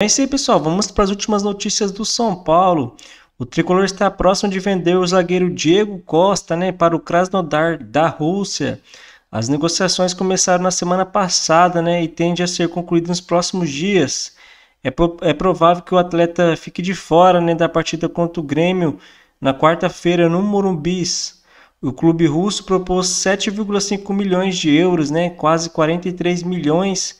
É isso aí, pessoal. Vamos para as últimas notícias do São Paulo. O tricolor está próximo de vender o zagueiro Diego Costa né, para o Krasnodar da Rússia. As negociações começaram na semana passada né, e tende a ser concluídas nos próximos dias. É, pro, é provável que o atleta fique de fora né, da partida contra o Grêmio na quarta-feira no Morumbis. O clube russo propôs 7,5 milhões de euros, né, quase 43 milhões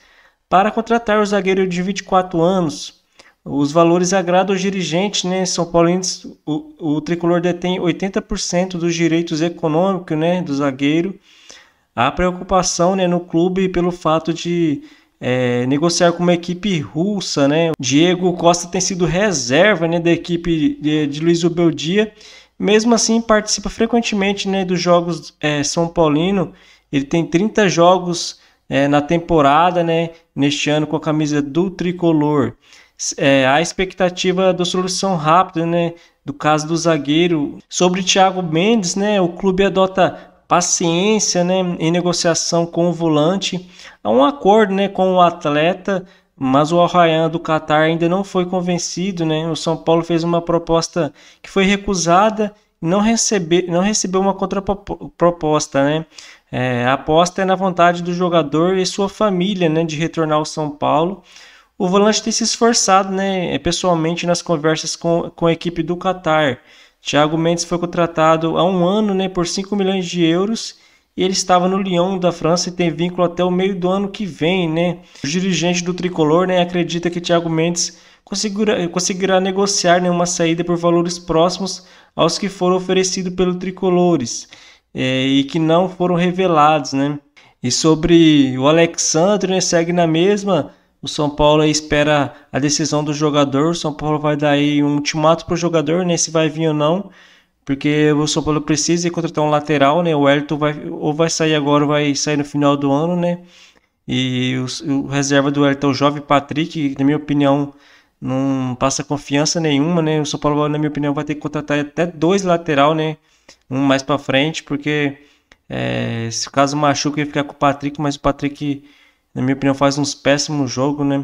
para contratar o zagueiro de 24 anos. Os valores agradam os dirigentes, né? São Paulinos, o, o tricolor detém 80% dos direitos econômicos, né, do zagueiro. Há preocupação, né, no clube pelo fato de é, negociar com uma equipe russa, né? Diego Costa tem sido reserva, né, da equipe de, de Luiz Ubeldia. Mesmo assim, participa frequentemente, né, dos jogos é, São Paulino. Ele tem 30 jogos é, na temporada, né, neste ano com a camisa do tricolor. É, a expectativa da solução rápida, né, do caso do zagueiro sobre Thiago Mendes, né, o clube adota paciência, né, em negociação com o volante, há um acordo, né, com o atleta, mas o Arraian do Catar ainda não foi convencido, né? O São Paulo fez uma proposta que foi recusada não, receber, não recebeu uma contraproposta, né? É, a aposta é na vontade do jogador e sua família né, de retornar ao São Paulo. O volante tem se esforçado né, pessoalmente nas conversas com, com a equipe do Qatar. Thiago Mendes foi contratado há um ano né, por 5 milhões de euros e ele estava no Lyon da França e tem vínculo até o meio do ano que vem, né? O dirigente do tricolor né, acredita que Thiago Mendes conseguirá, conseguirá negociar né, uma saída por valores próximos aos que foram oferecidos pelo Tricolores é, e que não foram revelados, né? E sobre o Alexandre, né, segue na mesma. O São Paulo espera a decisão do jogador. O São Paulo vai dar aí um ultimato para o jogador, né, se vai vir ou não porque o São Paulo precisa contratar um lateral, né? O Elton vai ou vai sair agora ou vai sair no final do ano, né? E o, o reserva do Elton, é o jovem Patrick, na minha opinião, não passa confiança nenhuma, né? O São Paulo, na minha opinião, vai ter que contratar até dois lateral, né? Um mais para frente, porque é, se caso machuca, ele ficar com o Patrick, mas o Patrick, na minha opinião, faz uns péssimos jogos, né?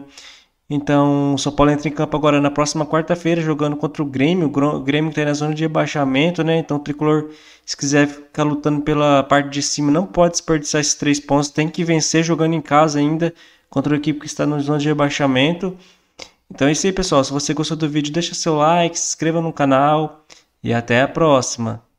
Então, o São Paulo entra em campo agora na próxima quarta-feira, jogando contra o Grêmio. O Grêmio está na zona de rebaixamento, né? Então, o Tricolor, se quiser ficar lutando pela parte de cima, não pode desperdiçar esses três pontos. Tem que vencer jogando em casa ainda contra a equipe que está na zona de rebaixamento. Então é isso aí, pessoal. Se você gostou do vídeo, deixa seu like, se inscreva no canal e até a próxima.